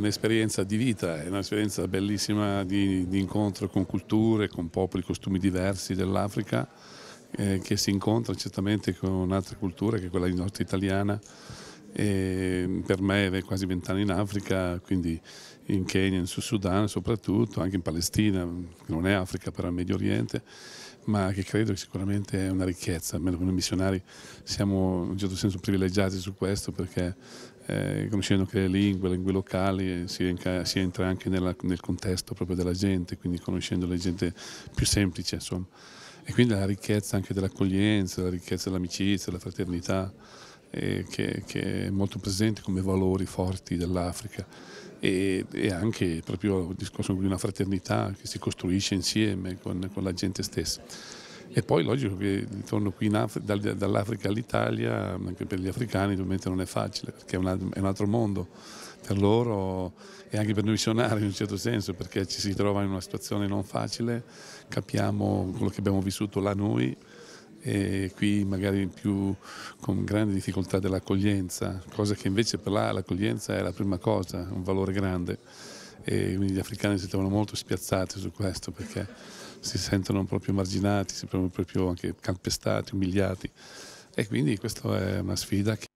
un'esperienza di vita, è un'esperienza bellissima di, di, incontro con culture, con popoli, costumi diversi dell'Africa eh, che si incontra certamente con altre culture che quella di nord italiana. E per me quasi vent'anni in Africa, quindi in Kenya, in Sud Sudan soprattutto, anche in Palestina, che non è Africa però è Medio Oriente, ma che credo che sicuramente è una ricchezza, almeno come missionari siamo in un certo senso privilegiati su questo perché eh, come si le lingue, le lingue locali, eh, si, entra, si entra anche nella, nel contesto proprio della gente, quindi conoscendo la gente più semplice, insomma. E quindi la ricchezza anche dell'accoglienza, la ricchezza dell'amicizia, della fraternità, eh, che, che, è molto presente come valori forti dell'Africa. E, e, anche proprio il discorso di una fraternità che si costruisce insieme con, con la gente stessa. E poi logico che il ritorno qui Af- dall'Africa all'Italia, anche per gli africani ovviamente non è facile, perché è un, altro mondo per loro e anche per noi missionari in un certo senso, perché ci si trova in una situazione non facile, capiamo quello che abbiamo vissuto là noi e qui magari più con grande difficoltà dell'accoglienza, cosa che invece per là l'accoglienza è la prima cosa, un valore grande e quindi gli africani si trovano molto spiazzati su questo perché si sentono proprio marginati, si sentono proprio anche calpestati, umiliati e quindi questa è una sfida che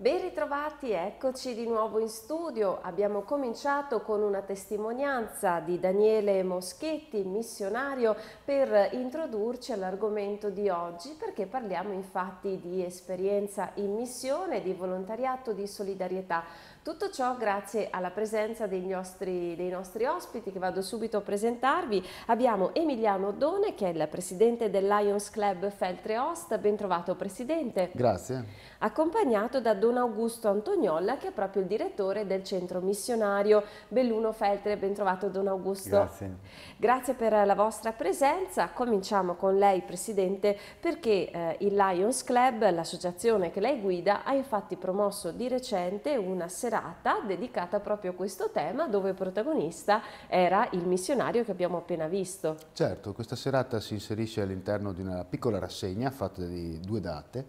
Ben ritrovati, eccoci di nuovo in studio. Abbiamo cominciato con una testimonianza di Daniele Moschetti, missionario, per introdurci all'argomento di oggi, perché parliamo infatti di esperienza in missione, di volontariato, di solidarietà. Tutto ciò grazie alla presenza dei nostri, dei nostri, ospiti che vado subito a presentarvi. Abbiamo Emiliano Done che è il presidente del Lions Club Feltre Host. ben trovato presidente. Grazie. Accompagnato da Don Augusto Antoniolla che è proprio il direttore del centro missionario Belluno Feltre, ben trovato Don Augusto. Grazie. Grazie per la vostra presenza, cominciamo con lei presidente perché eh, il Lions Club, l'associazione che lei guida, ha infatti promosso di recente una serata casata dedicata proprio a questo tema dove protagonista era il missionario che abbiamo appena visto. Certo, questa serata si inserisce all'interno di una piccola rassegna fatta di due date,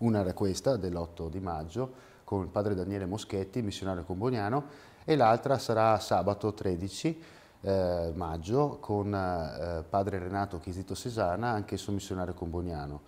una era questa dell'8 di maggio con il padre Daniele Moschetti, missionario comboniano, e l'altra sarà sabato 13 eh, maggio con eh, padre Renato Chisito Sesana, anch'esso missionario comboniano.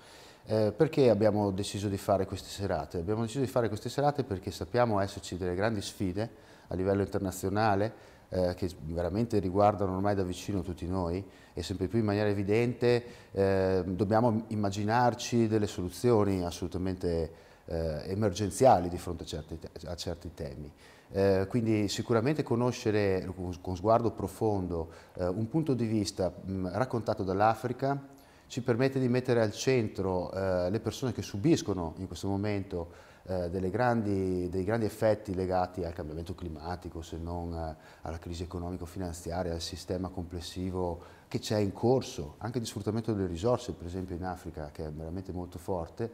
Eh, perché abbiamo deciso di fare queste serate? Abbiamo deciso di fare queste serate perché sappiamo esserci delle grandi sfide a livello internazionale eh, che veramente riguardano ormai da vicino tutti noi e sempre più in maniera evidente eh, dobbiamo immaginarci delle soluzioni assolutamente eh, emergenziali di fronte a certi, a certi temi. Eh, quindi sicuramente conoscere con, sguardo profondo eh, un punto di vista mh, raccontato dall'Africa ci permette di mettere al centro eh, le persone che subiscono in questo momento eh, grandi, dei grandi effetti legati al cambiamento climatico, se non eh, alla crisi economico-finanziaria, al sistema complessivo che c'è in corso, anche di sfruttamento delle risorse, per esempio in Africa, che è veramente molto forte,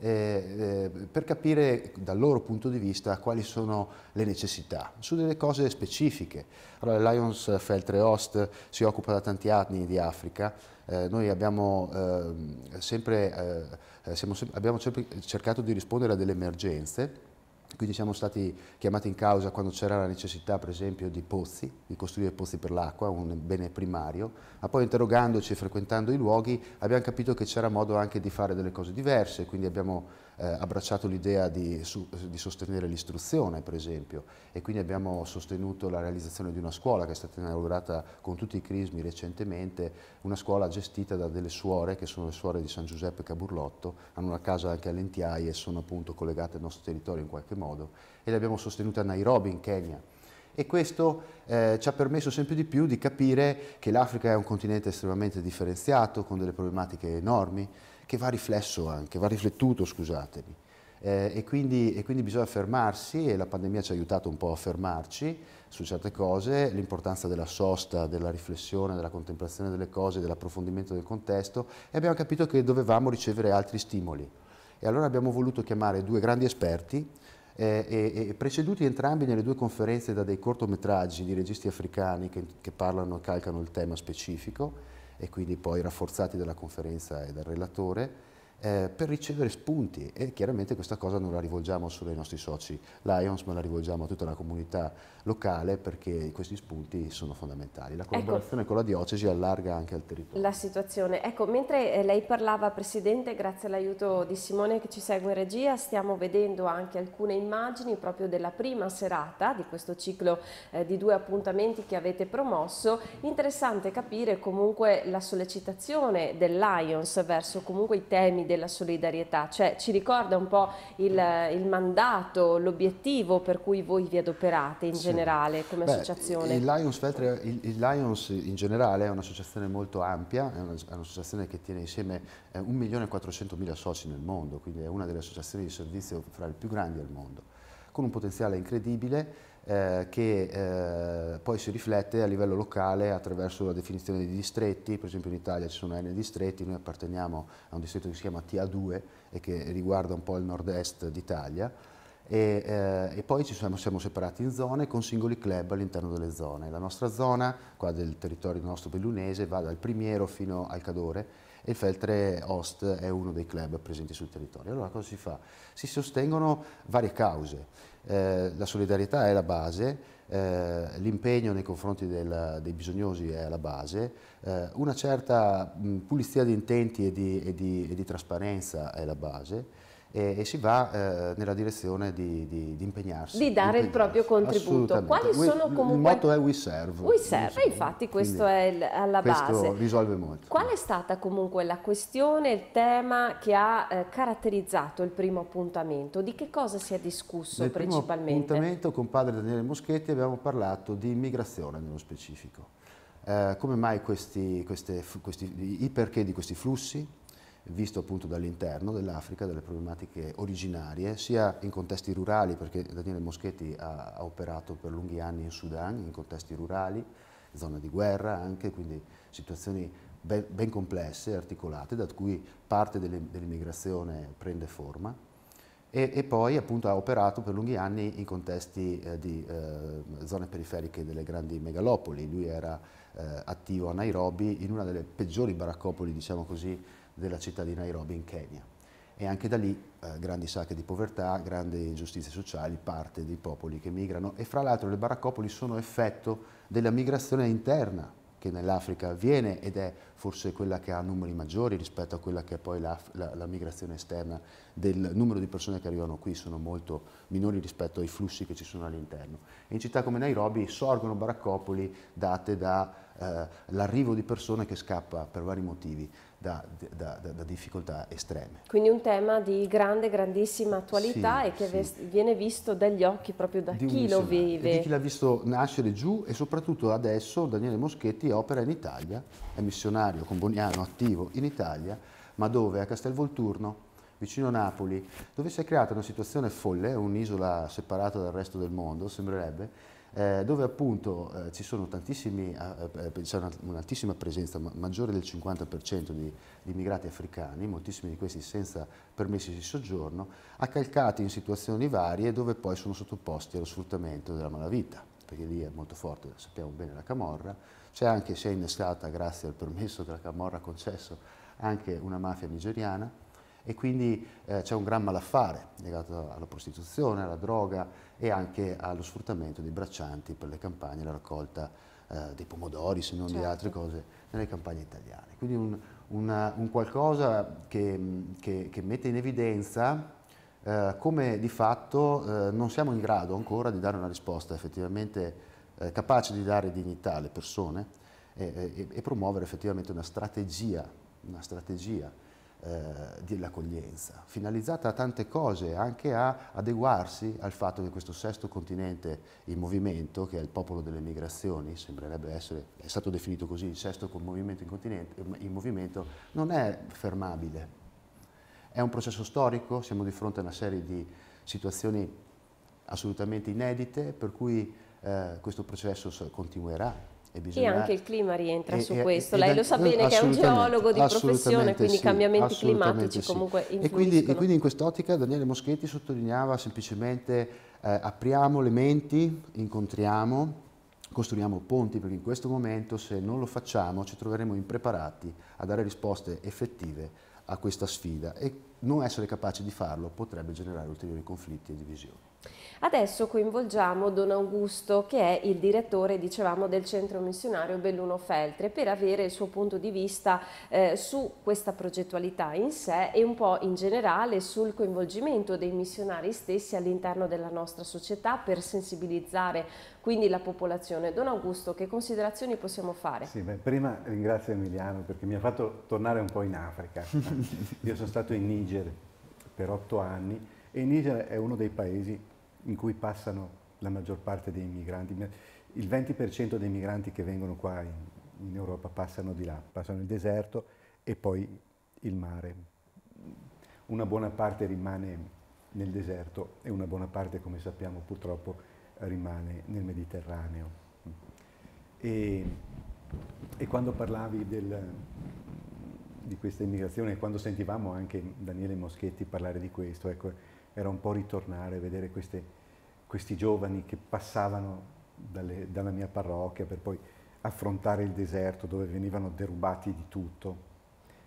eh, eh, per capire dal loro punto di vista quali sono le necessità su delle cose specifiche. Allora, Lions Feltre Host si occupa da tanti anni di Africa, eh, noi abbiamo, ehm, sempre, eh, eh, siamo, abbiamo sempre cercato di rispondere a delle emergenze quindi siamo stati chiamati in causa quando c'era la necessità, per esempio, di pozzi, di costruire pozzi per l'acqua, un bene primario, ma poi interrogandoci e frequentando i luoghi abbiamo capito che c'era modo anche di fare delle cose diverse, quindi abbiamo eh, abbracciato l'idea di, di, sostenere l'istruzione, per esempio, e quindi abbiamo sostenuto la realizzazione di una scuola che è stata inaugurata con tutti i crismi recentemente, una scuola gestita da delle suore, che sono le suore di San Giuseppe Caburlotto, hanno una casa anche a Lentiai e sono appunto collegate al nostro territorio in qualche modo, e le abbiamo sostenute a Nairobi, in Kenya, e questo eh, ci ha permesso sempre di più di capire che l'Africa è un continente estremamente differenziato, con delle problematiche enormi, che va riflesso anche, va riflettuto, scusatemi. Eh, e, quindi, e, quindi, bisogna fermarsi e la pandemia ci ha aiutato un po' a fermarci su certe cose, l'importanza della sosta, della riflessione, della contemplazione delle cose, dell'approfondimento del contesto e abbiamo capito che dovevamo ricevere altri stimoli. E allora abbiamo voluto chiamare due grandi esperti eh, e, e preceduti entrambi nelle due conferenze da dei cortometraggi di registi africani che, che parlano e calcano il tema specifico e quindi poi rafforzati dalla conferenza e dal relatore eh, per ricevere spunti e chiaramente questa cosa non la rivolgiamo solo ai nostri soci Lions ma la rivolgiamo a tutta la comunità locale perché questi spunti sono fondamentali. La ecco. collaborazione ecco, con la diocesi allarga anche al territorio. La situazione. Ecco, mentre eh, lei parlava Presidente, grazie all'aiuto di Simone che ci segue in regia, stiamo vedendo anche alcune immagini proprio della prima serata di questo ciclo eh, di due appuntamenti che avete promosso. Interessante capire comunque la sollecitazione del Lions verso comunque i temi della solidarietà, cioè ci ricorda un po' il, il mandato, l'obiettivo per cui voi vi adoperate in sì. generale come Beh, associazione. Il Lions, il, il Lions, in generale è un'associazione molto ampia, è un'associazione che tiene insieme 1.400.000 eh, soci nel mondo, quindi è una delle associazioni di servizio fra le più grandi al mondo, con un potenziale incredibile eh, che eh, poi si riflette a livello locale attraverso la definizione di distretti, per esempio in Italia ci sono N distretti, noi apparteniamo a un distretto che si chiama TA2 e che riguarda un po' il nord-est d'Italia e, eh, e, poi ci siamo, siamo, separati in zone con singoli club all'interno delle zone. La nostra zona, qua del territorio nostro bellunese, va dal Primiero fino al Cadore e il Feltre Host è uno dei club presenti sul territorio. Allora cosa si fa? Si sostengono varie cause, eh, la solidarietà è la base, eh, l'impegno nei confronti del, dei bisognosi è la base, eh, una certa mh, pulizia di intenti e di, e di, e di trasparenza è la base, e, e si va eh, nella direzione di, di, di, impegnarsi. Di dare impegnarsi. il proprio contributo. Quali we, sono comunque... Il motto è We Serve. We Serve, we infatti questo Quindi, è alla base. Questo risolve molto. Qual è stata comunque la questione, il tema che ha eh, caratterizzato il primo appuntamento? Di che cosa si è discusso Nel principalmente? Nel primo appuntamento con padre Daniele Moschetti abbiamo parlato di immigrazione nello specifico. Eh, come mai questi, queste, questi, i perché di questi flussi, visto appunto dall'interno dell'Africa, delle problematiche originarie, sia in contesti rurali, perché Daniele Moschetti ha, ha, operato per lunghi anni in Sudan, in contesti rurali, zona di guerra anche, quindi situazioni ben, ben complesse, articolate, da cui parte dell'immigrazione prende forma e, e, poi appunto ha operato per lunghi anni in contesti eh, di eh, zone periferiche delle grandi megalopoli. Lui era eh, attivo a Nairobi in una delle peggiori baraccopoli, diciamo così, della città di Nairobi in Kenya. E anche da lì eh, grandi sacche di povertà, grandi ingiustizie sociali, parte dei popoli che migrano e fra l'altro le baraccopoli sono effetto della migrazione interna che nell'Africa avviene ed è forse quella che ha numeri maggiori rispetto a quella che è poi la, la, la, migrazione esterna del numero di persone che arrivano qui sono molto minori rispetto ai flussi che ci sono all'interno. In città come Nairobi sorgono baraccopoli date da eh, l'arrivo di persone che scappa per vari motivi da, da, da, da, difficoltà estreme. Quindi un tema di grande, grandissima attualità sì, e che sì. viene visto dagli occhi proprio da di chi lo vive. Di chi l'ha visto nascere giù e soprattutto adesso Daniele Moschetti opera in Italia, è missionario comboniano attivo in Italia, ma dove? A Castelvolturno vicino Napoli, dove si è creata una situazione folle, un'isola separata dal resto del mondo, sembrerebbe, eh, dove appunto eh, ci sono tantissimi, eh, eh, c'è un'altissima presenza, ma, maggiore del 50% di, di immigrati africani, moltissimi di questi senza permessi di soggiorno, accalcati in situazioni varie dove poi sono sottoposti allo sfruttamento della malavita, perché lì è molto forte, sappiamo bene, la camorra, c'è anche, si è innescata grazie al permesso della camorra concesso, anche una mafia nigeriana, e quindi eh, c'è un gran malaffare legato alla prostituzione, alla droga e anche allo sfruttamento dei braccianti per le campagne, la raccolta eh, dei pomodori, se non certo. di altre cose, nelle campagne italiane. Quindi un, una, un qualcosa che, che, che, mette in evidenza eh, come di fatto eh, non siamo in grado ancora di dare una risposta effettivamente eh, capace di dare dignità alle persone e, e, e promuovere effettivamente una strategia, una strategia eh, dell'accoglienza, finalizzata a tante cose, anche a adeguarsi al fatto che questo sesto continente in movimento, che è il popolo delle migrazioni, sembrerebbe essere, è stato definito così, il sesto movimento in, in movimento, non è fermabile. È un processo storico, siamo di fronte a una serie di situazioni assolutamente inedite, per cui eh, questo processo continuerà e, bisogna... e anche il clima rientra e, su questo, e, lei lo sa bene che è un geologo di professione, quindi sì, cambiamenti climatici sì. comunque influiscono. Quindi, e quindi, in quest'ottica Daniele Moschetti sottolineava semplicemente eh, apriamo le menti, incontriamo, costruiamo ponti perché in questo momento se non lo facciamo ci troveremo impreparati a dare risposte effettive a questa sfida e non essere capace di farlo potrebbe generare ulteriori conflitti e divisioni. Adesso coinvolgiamo Don Augusto, che è il direttore, dicevamo, del centro missionario Belluno Feltre, per avere il suo punto di vista eh, su questa progettualità in sé e un po' in generale sul coinvolgimento dei missionari stessi all'interno della nostra società per sensibilizzare quindi la popolazione. Don Augusto, che considerazioni possiamo fare? Sì, beh, prima ringrazio Emiliano perché mi ha fatto tornare un po' in Africa. Io sono stato in Nigeria Niger per otto anni e il Niger è uno dei paesi in cui passano la maggior parte dei migranti. Il 20% dei migranti che vengono qua in, in Europa passano di là, passano il deserto e poi il mare. Una buona parte rimane nel deserto e una buona parte, come sappiamo purtroppo, rimane nel Mediterraneo. E, e quando parlavi del, di questa immigrazione, quando sentivamo anche Daniele Moschetti parlare di questo, ecco, era un po' ritornare a vedere queste, questi giovani che passavano dalle, dalla mia parrocchia per poi affrontare il deserto dove venivano derubati di tutto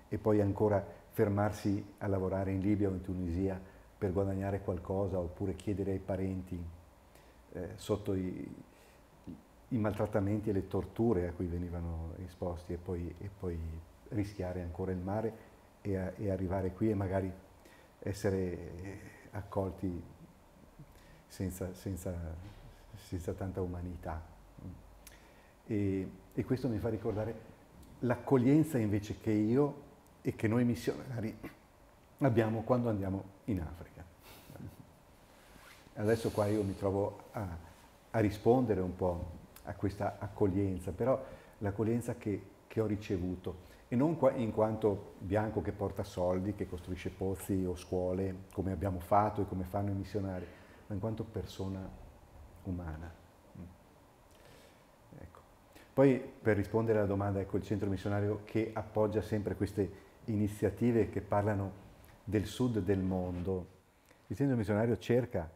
e poi ancora fermarsi a lavorare in Libia o in Tunisia per guadagnare qualcosa oppure chiedere ai parenti eh, sotto i, i maltrattamenti e le torture a cui venivano esposti e poi, e poi rischiare ancora il mare e, a, e arrivare qui e magari essere eh, accolti senza, senza, senza tanta umanità. E, e questo mi fa ricordare l'accoglienza invece che io e che noi missionari abbiamo quando andiamo in Africa. Adesso qua io mi trovo a, a rispondere un po' a questa accoglienza, però l'accoglienza che, che ho ricevuto e non in quanto bianco che porta soldi, che costruisce pozzi o scuole, come abbiamo fatto e come fanno i missionari, ma in quanto persona umana. Mm. Ecco. Poi per rispondere alla domanda, ecco il centro missionario che appoggia sempre queste iniziative che parlano del sud del mondo. Il centro missionario cerca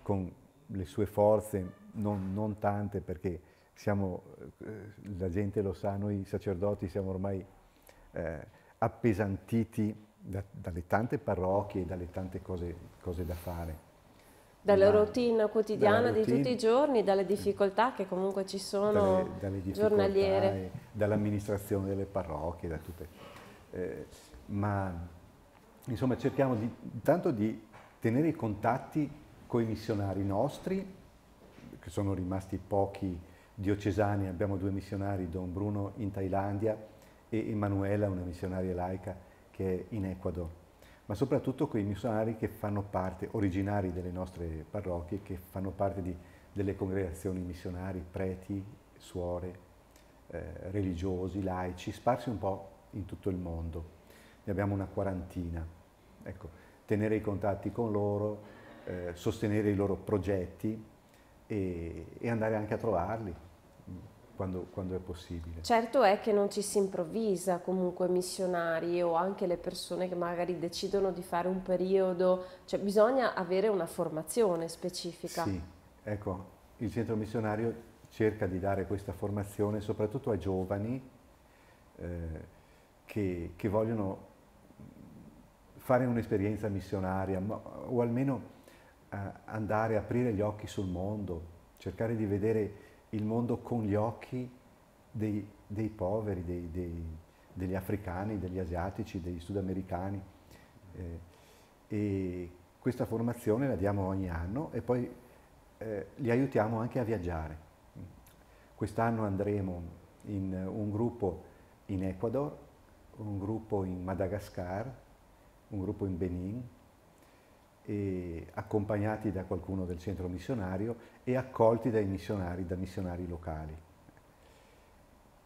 con le sue forze, non, non tante perché siamo, eh, la gente lo sa, noi sacerdoti siamo ormai eh, appesantiti da, dalle tante parrocchie dalle tante cose, cose da fare. Dalla Ma, routine quotidiana dalla routine, di tutti i giorni, dalle difficoltà che comunque ci sono dalle, dalle giornaliere. Dall'amministrazione delle parrocchie, da tutte. Eh, ma insomma cerchiamo di, tanto di tenere i contatti con i missionari nostri, che sono rimasti pochi diocesani, abbiamo due missionari, Don Bruno in Thailandia e Emanuela, una missionaria laica che è in Ecuador, ma soprattutto quei missionari che fanno parte, originari delle nostre parrocchie, che fanno parte di, delle congregazioni missionari, preti, suore, eh, religiosi, laici, sparsi un po' in tutto il mondo. Ne abbiamo una quarantina. Ecco, tenere i contatti con loro, eh, sostenere i loro progetti e, e andare anche a trovarli, quando, quando, è possibile. Certo è che non ci si improvvisa comunque missionari o anche le persone che magari decidono di fare un periodo, cioè bisogna avere una formazione specifica. Sì, ecco, il centro missionario cerca di dare questa formazione soprattutto ai giovani eh, che, che, vogliono fare un'esperienza missionaria ma, o almeno eh, andare a aprire gli occhi sul mondo, cercare di vedere il mondo con gli occhi dei, dei poveri, dei, dei, degli africani, degli asiatici, dei sudamericani. Eh, e questa formazione la diamo ogni anno e poi eh, li aiutiamo anche a viaggiare. Quest'anno andremo in un gruppo in Ecuador, un gruppo in Madagascar, un gruppo in Benin, e accompagnati da qualcuno del centro missionario e accolti dai missionari, da missionari locali.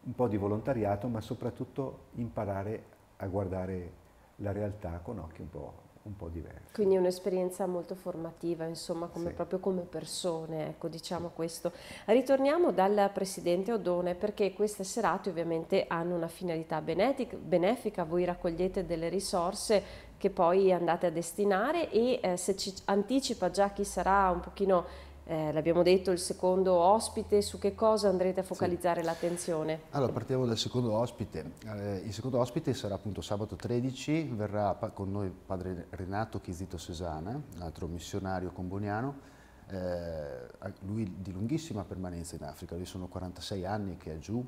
Un po' di volontariato, ma soprattutto imparare a guardare la realtà con occhi un po', un po diversi. Quindi un'esperienza molto formativa, insomma, come, sì. proprio come persone, ecco, diciamo questo. Ritorniamo dal Presidente Odone, perché queste serate ovviamente hanno una finalità benefica, voi raccogliete delle risorse che poi andate a destinare e eh, se ci anticipa già chi sarà un pochino, eh, l'abbiamo detto, il secondo ospite, su che cosa andrete a focalizzare sì. l'attenzione? Allora partiamo dal secondo ospite, eh, il secondo ospite sarà appunto sabato 13, verrà con noi padre Renato Chizito Sesana, altro missionario comboniano, eh, lui di lunghissima permanenza in Africa, lui sono 46 anni che è giù,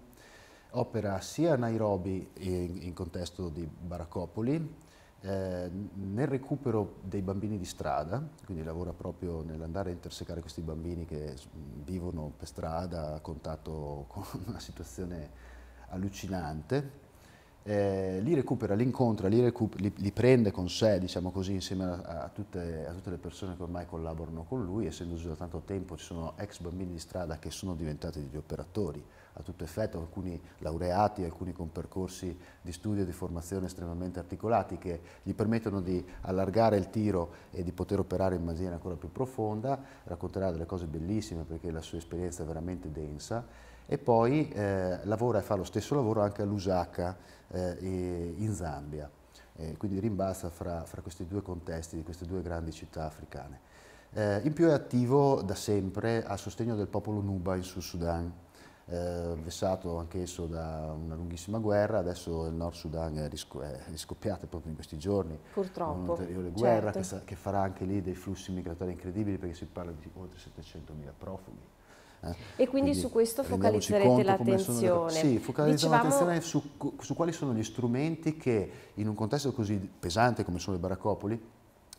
opera sia a Nairobi in, in contesto di Baracopoli, eh, nel recupero dei bambini di strada, quindi lavora proprio nell'andare a intersecare questi bambini che vivono per strada a contatto con una situazione allucinante, eh, li recupera, li incontra, li, recup li, li, prende con sé, diciamo così, insieme a, a, tutte, a, tutte, le persone che ormai collaborano con lui, essendo già da tanto tempo ci sono ex bambini di strada che sono diventati degli operatori, a tutto effetto, alcuni laureati, alcuni con percorsi di studio e di formazione estremamente articolati che gli permettono di allargare il tiro e di poter operare in maniera ancora più profonda, racconterà delle cose bellissime perché la sua esperienza è veramente densa e poi eh, lavora e fa lo stesso lavoro anche a Lusaka eh, in Zambia, eh, quindi rimbalza fra, fra, questi due contesti di queste due grandi città africane. Eh, in più è attivo da sempre a sostegno del popolo Nuba in Sud Sudan, eh, vessato anch'esso da una lunghissima guerra, adesso il Nord Sudan è, risco è riscoppiato proprio in questi giorni, Purtroppo, un'ulteriore guerra certo. che, che, farà anche lì dei flussi migratori incredibili perché si parla di oltre 700.000 profughi. Eh. E quindi, quindi, su questo focalizzerete l'attenzione. Sì, focalizzeremo l'attenzione su, su quali sono gli strumenti che in un contesto così pesante come sono le baraccopoli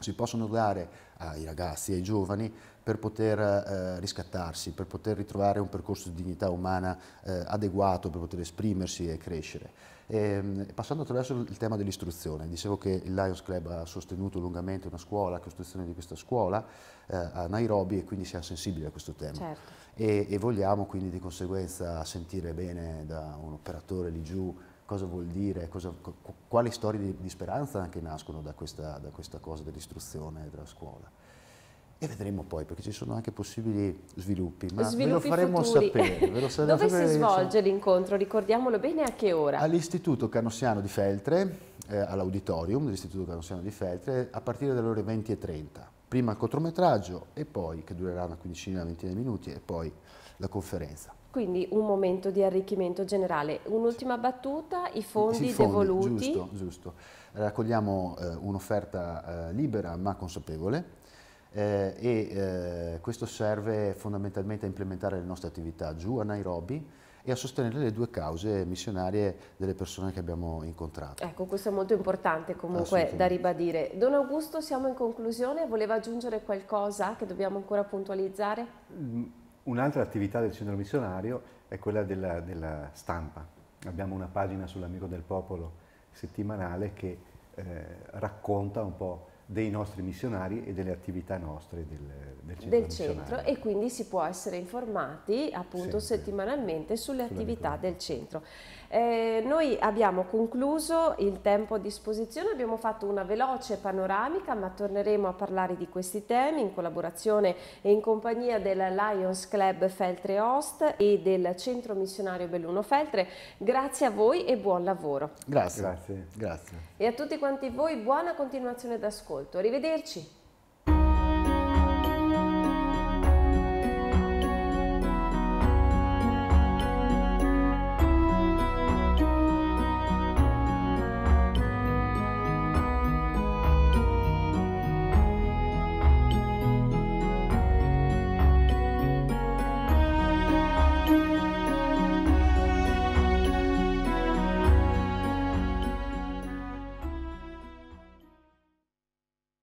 si possono dare ai ragazzi, ai giovani, per poter eh, riscattarsi, per poter ritrovare un percorso di dignità umana eh, adeguato, per poter esprimersi e crescere. E, ehm, passando attraverso il tema dell'istruzione, dicevo che il Lions Club ha sostenuto lungamente una scuola, la costruzione di questa scuola eh, a Nairobi e quindi siamo sensibili a questo tema. Certo. E, e vogliamo quindi di conseguenza sentire bene da un operatore lì giù cosa vuol dire, cosa, quali storie di, di, speranza anche nascono da questa, da questa cosa dell'istruzione della scuola. E vedremo poi, perché ci sono anche possibili sviluppi, ma sviluppi ve lo faremo futuri. sapere. Ve lo Dove sapere, si svolge l'incontro? Ricordiamolo bene a che ora? All'Istituto Canossiano di Feltre, eh, all'auditorium dell'Istituto Canossiano di Feltre, a partire dalle ore 20.30. Prima il cortometraggio e poi, che durerà una quindicina, ventina di minuti, e poi la conferenza. Quindi un momento di arricchimento generale. Un'ultima sì. battuta, i fondi, sì, fondi devoluti. Giusto, giusto. Raccogliamo eh, un'offerta eh, libera ma consapevole eh, e eh, questo serve fondamentalmente a implementare le nostre attività giù a Nairobi e a sostenere le due cause missionarie delle persone che abbiamo incontrato. Ecco, questo è molto importante comunque da ribadire. Don Augusto, siamo in conclusione, voleva aggiungere qualcosa che dobbiamo ancora puntualizzare? Mm, un'altra attività del centro missionario è quella della, della stampa. Abbiamo una pagina sull'Amico del Popolo settimanale che eh, racconta un po' dei nostri missionari e delle attività nostre del, del centro. Del centro e quindi si può essere informati appunto Sempre. settimanalmente sulle attività del centro. Eh, noi abbiamo concluso il tempo a disposizione, abbiamo fatto una veloce panoramica ma torneremo a parlare di questi temi in collaborazione e in compagnia del Lions Club Feltre Host e del Centro Missionario Belluno Feltre. Grazie a voi e buon lavoro. Grazie. Grazie. Grazie. E a tutti quanti voi buona continuazione d'ascolto ascolto. Arrivederci.